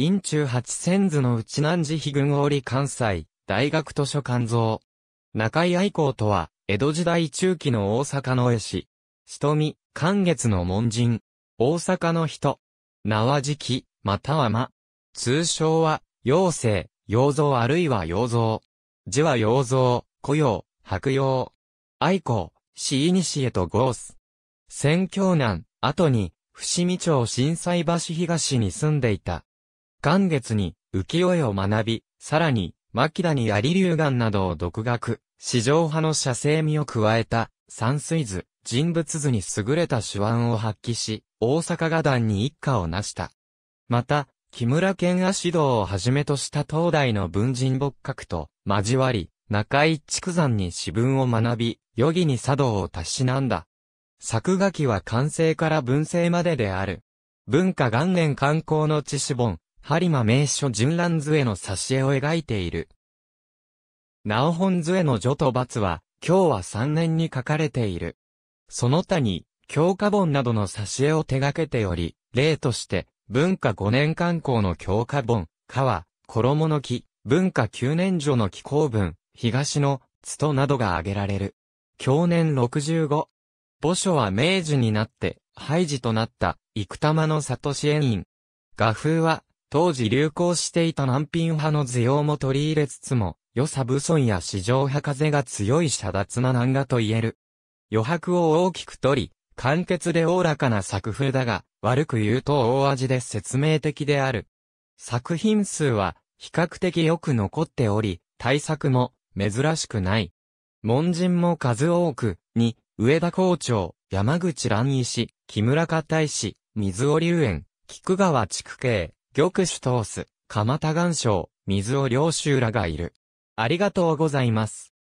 院中八千図のうち南寺比群織関西、大学図書館像。中井愛好とは、江戸時代中期の大阪の絵師。瞳、寒月の門人。大阪の人。縄敷、または間。通称は、妖精、妖像あるいは妖像。字は妖像、古用、白用。愛好、死古とゴース。宣教難、後に、伏見町震災橋東に住んでいた。元月に浮世絵を学び、さらに、牧田に槍流岩などを独学、史上派の写生味を加えた、山水図、人物図に優れた手腕を発揮し、大阪画壇に一家を成した。また、木村健阿指導をはじめとした東大の文人仏閣と交わり、中井畜山に詩文を学び、余儀に茶道を達しなんだ。作画期は完成から文政までである。文化元年観光の地志本、播磨名所巡覧図への挿絵を描いている。直本図への序と罰は、今日は3年に書かれている。その他に、教科本などの挿絵を手掛けており、例として、文化5年刊行の教科本、川、衣の木、文化9年序の紀行文、東の、津戸などが挙げられる。去年65。墓所は明治になって、廃寺となった、生玉の里支援員。画風は、当時流行していた南品派の図用も取り入れつつも、良さ武尊や市場派風が強い遮奪な漫画と言える。余白を大きく取り、簡潔でおおらかな作風だが、悪く言うと大味で説明的である。作品数は比較的よく残っており、対策も珍しくない。門人も数多く、に、上田校長、山口蘭医師、木村家大使、水尾流園、菊川地区系。玉手通す、蒲田岩礁、水を領収らがいる。ありがとうございます。